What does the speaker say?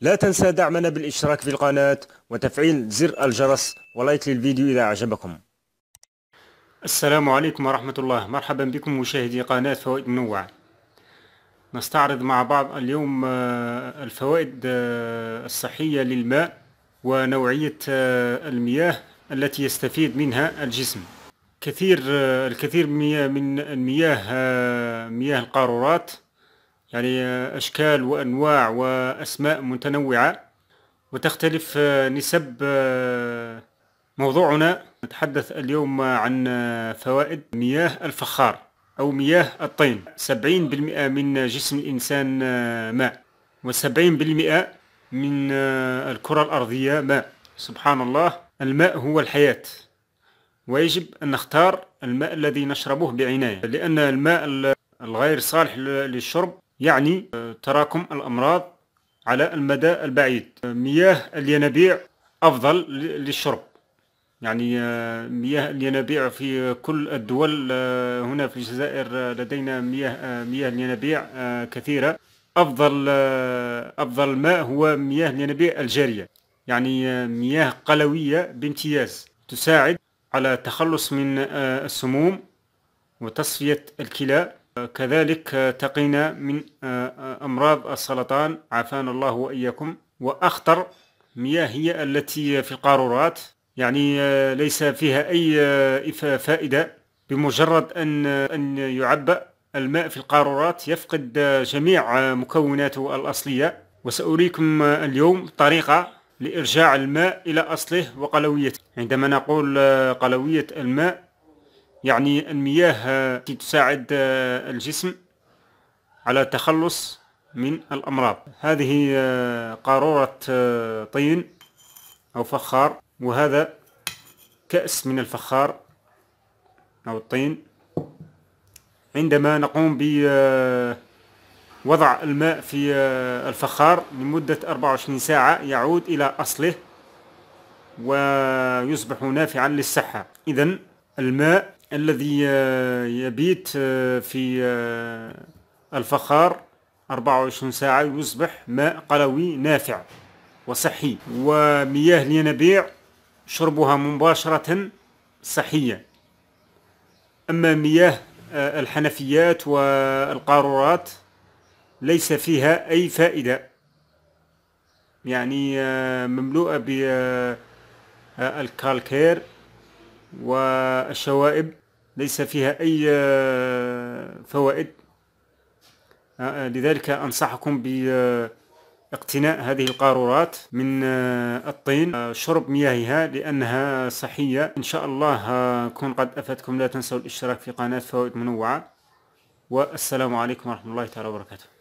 لا تنسى دعمنا بالاشتراك في القناة وتفعيل زر الجرس ولايك للفيديو إذا أعجبكم السلام عليكم ورحمة الله مرحبا بكم مشاهدي قناة فوائد منوعة نستعرض مع بعض اليوم آه، الفوائد آه، الصحية للماء ونوعية آه، المياه التي يستفيد منها الجسم كثير الكثير من المياه مياه القارورات يعني أشكال وأنواع وأسماء متنوعة وتختلف آه، نسب آه، موضوعنا نتحدث اليوم عن آه، فوائد مياه الفخار أو مياه الطين 70% من جسم الإنسان ماء و70% من الكرة الأرضية ماء سبحان الله الماء هو الحياة ويجب أن نختار الماء الذي نشربه بعناية لأن الماء الغير صالح للشرب يعني آه, تراكم الأمراض على المدى البعيد آه, مياه الينابيع أفضل للشرب يعني آه, مياه الينابيع في كل الدول هنا في الجزائر لدينا مياه مياه الينابيع كثيرة أفضل أفضل ماء هو مياه الينابيع الجارية يعني مياه قلوية بامتياز تساعد على التخلص من السموم وتصفية الكلى كذلك تقينا من آه، آه، أمراض السرطان عافانا الله وإياكم وأخطر مياه هي التي في القارورات يعني آه، ليس فيها أي فائدة بمجرد أن أن يعبأ الماء في القارورات يفقد جميع مكوناته الأصلية وسأريكم اليوم طريقة لإرجاع الماء إلى أصله وقلويته عندما نقول قلوية الماء يعني المياه تساعد الجسم على التخلص من الأمراض هذه قارورة طين أو فخار وهذا كأس من الفخار أو الطين عندما نقوم بوضع الماء في الفخار لمدة 24 ساعة يعود إلى أصله ويصبح نافعا للصحة إذا الماء الذي آه، يبيت آه، في آه، الفخار 24 ساعة يصبح ماء قلوي نافع وصحي ومياه الينابيع شربها مباشرة صحية أما مياه الحنفيات والقارورات ليس فيها أي فائدة يعني مملوءة بالكالكير والشوائب ليس فيها أي آه، فوائد آه، آه، لذلك أنصحكم باقتناء هذه القارورات من الطين شرب مياهها لأنها صحية إن شاء الله كون قد أفدتكم لا تنسوا الاشتراك في قناة فوائد منوعة والسلام عليكم ورحمة الله تعالى وبركاته